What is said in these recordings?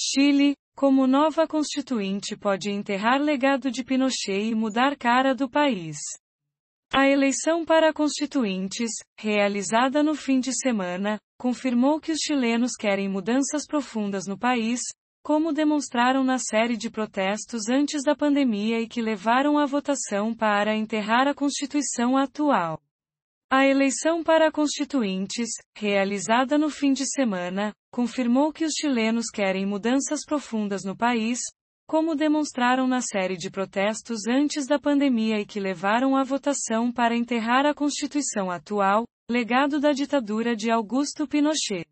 Chile, como nova constituinte pode enterrar legado de Pinochet e mudar cara do país. A eleição para constituintes, realizada no fim de semana, confirmou que os chilenos querem mudanças profundas no país, como demonstraram na série de protestos antes da pandemia e que levaram à votação para enterrar a Constituição atual. A eleição para constituintes, realizada no fim de semana, confirmou que os chilenos querem mudanças profundas no país, como demonstraram na série de protestos antes da pandemia e que levaram à votação para enterrar a Constituição atual, legado da ditadura de Augusto Pinochet.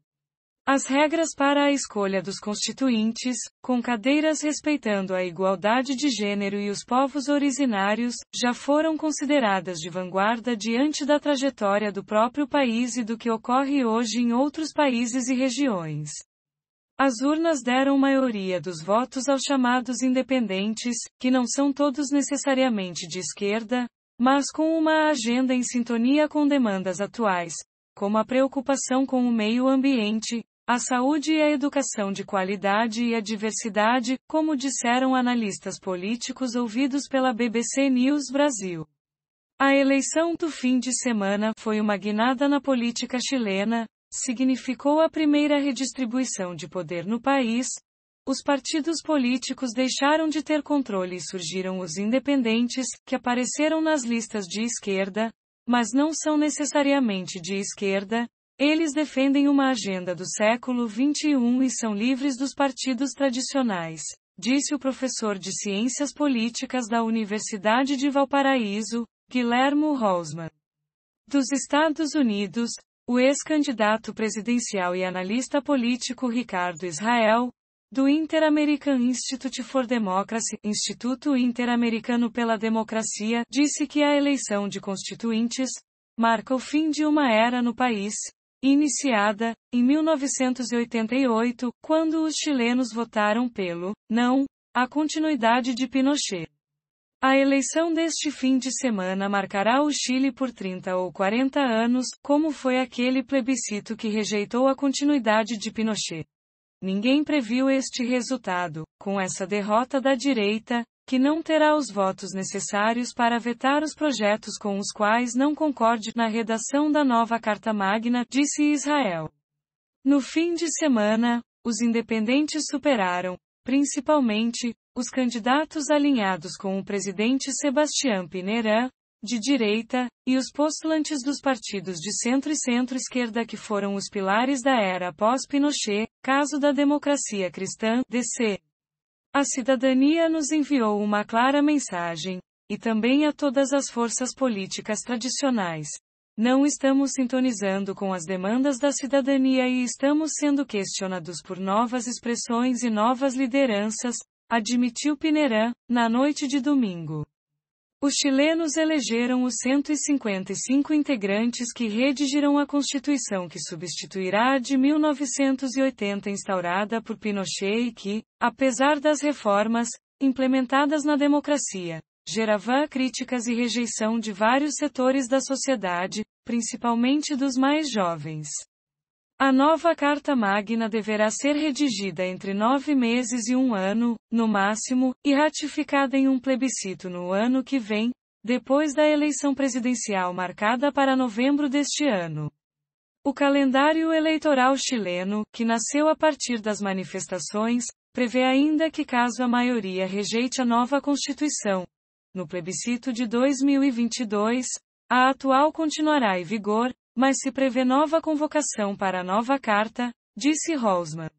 As regras para a escolha dos constituintes, com cadeiras respeitando a igualdade de gênero e os povos originários, já foram consideradas de vanguarda diante da trajetória do próprio país e do que ocorre hoje em outros países e regiões. As urnas deram maioria dos votos aos chamados independentes, que não são todos necessariamente de esquerda, mas com uma agenda em sintonia com demandas atuais, como a preocupação com o meio ambiente, a saúde e a educação de qualidade e a diversidade, como disseram analistas políticos ouvidos pela BBC News Brasil. A eleição do fim de semana foi uma guinada na política chilena, significou a primeira redistribuição de poder no país. Os partidos políticos deixaram de ter controle e surgiram os independentes, que apareceram nas listas de esquerda, mas não são necessariamente de esquerda, eles defendem uma agenda do século XXI e são livres dos partidos tradicionais, disse o professor de Ciências Políticas da Universidade de Valparaíso, Guilhermo Rosman. Dos Estados Unidos, o ex-candidato presidencial e analista político Ricardo Israel, do Inter-American Institute for Democracy, Instituto Interamericano pela Democracia, disse que a eleição de constituintes marca o fim de uma era no país, iniciada, em 1988, quando os chilenos votaram pelo não à continuidade de Pinochet. A eleição deste fim de semana marcará o Chile por 30 ou 40 anos, como foi aquele plebiscito que rejeitou a continuidade de Pinochet. Ninguém previu este resultado, com essa derrota da direita, que não terá os votos necessários para vetar os projetos com os quais não concorde na redação da nova Carta Magna, disse Israel. No fim de semana, os independentes superaram, principalmente, os candidatos alinhados com o presidente Sebastián Pinerá, de direita, e os postulantes dos partidos de centro e centro-esquerda que foram os pilares da era pós-Pinochet, caso da democracia cristã, DC. A cidadania nos enviou uma clara mensagem, e também a todas as forças políticas tradicionais. Não estamos sintonizando com as demandas da cidadania e estamos sendo questionados por novas expressões e novas lideranças, admitiu Pinerã, na noite de domingo. Os chilenos elegeram os 155 integrantes que redigirão a Constituição que substituirá a de 1980 instaurada por Pinochet e que, apesar das reformas, implementadas na democracia, gerava críticas e rejeição de vários setores da sociedade, principalmente dos mais jovens. A nova Carta Magna deverá ser redigida entre nove meses e um ano, no máximo, e ratificada em um plebiscito no ano que vem, depois da eleição presidencial marcada para novembro deste ano. O calendário eleitoral chileno, que nasceu a partir das manifestações, prevê ainda que caso a maioria rejeite a nova Constituição, no plebiscito de 2022, a atual continuará em vigor, mas se prevê nova convocação para nova carta, disse Rosman.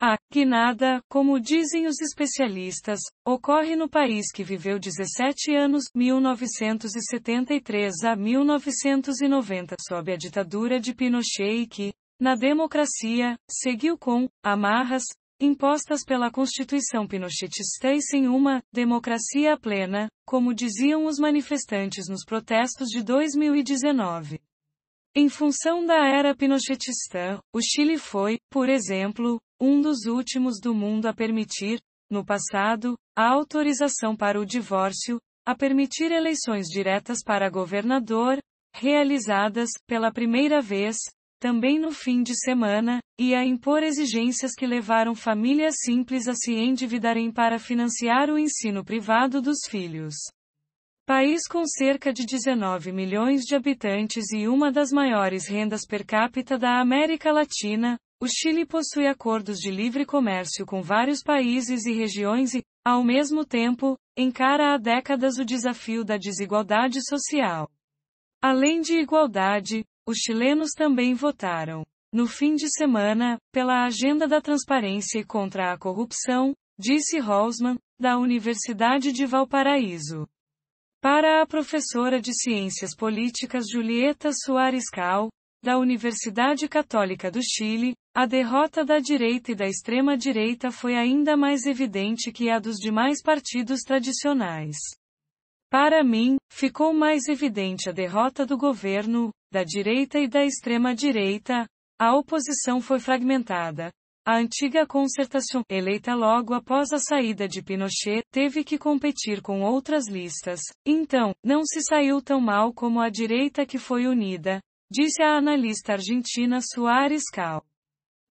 A, ah, que nada, como dizem os especialistas, ocorre no país que viveu 17 anos, 1973 a 1990, sob a ditadura de Pinochet e que, na democracia, seguiu com amarras impostas pela Constituição pinochetista e sem uma democracia plena, como diziam os manifestantes nos protestos de 2019. Em função da era pinochetista, o Chile foi, por exemplo, um dos últimos do mundo a permitir, no passado, a autorização para o divórcio, a permitir eleições diretas para governador, realizadas, pela primeira vez, também no fim de semana, e a impor exigências que levaram famílias simples a se endividarem para financiar o ensino privado dos filhos. País com cerca de 19 milhões de habitantes e uma das maiores rendas per capita da América Latina, o Chile possui acordos de livre comércio com vários países e regiões e, ao mesmo tempo, encara há décadas o desafio da desigualdade social. Além de igualdade, os chilenos também votaram, no fim de semana, pela Agenda da Transparência e contra a Corrupção, disse Rosman, da Universidade de Valparaíso. Para a professora de Ciências Políticas Julieta Soares Cal, da Universidade Católica do Chile, a derrota da direita e da extrema-direita foi ainda mais evidente que a dos demais partidos tradicionais. Para mim, ficou mais evidente a derrota do governo, da direita e da extrema-direita, a oposição foi fragmentada, a antiga concertação, eleita logo após a saída de Pinochet, teve que competir com outras listas. Então, não se saiu tão mal como a direita que foi unida, disse a analista argentina Soares Cal.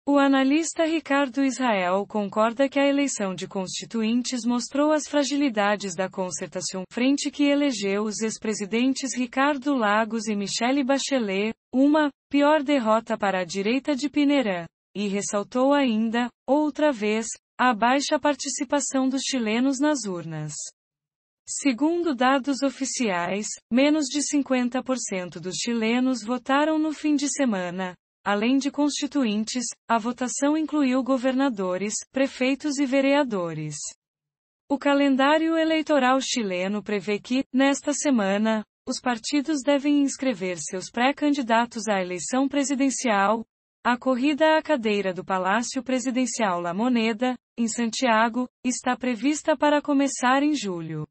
O analista Ricardo Israel concorda que a eleição de constituintes mostrou as fragilidades da concertação, frente que elegeu os ex-presidentes Ricardo Lagos e Michele Bachelet, uma pior derrota para a direita de Pinerã e ressaltou ainda, outra vez, a baixa participação dos chilenos nas urnas. Segundo dados oficiais, menos de 50% dos chilenos votaram no fim de semana. Além de constituintes, a votação incluiu governadores, prefeitos e vereadores. O calendário eleitoral chileno prevê que, nesta semana, os partidos devem inscrever seus pré-candidatos à eleição presidencial, a corrida à cadeira do Palácio Presidencial La Moneda, em Santiago, está prevista para começar em julho.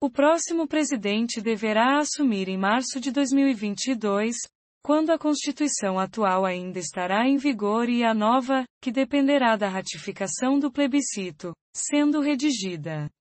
O próximo presidente deverá assumir em março de 2022, quando a Constituição atual ainda estará em vigor e a nova, que dependerá da ratificação do plebiscito, sendo redigida.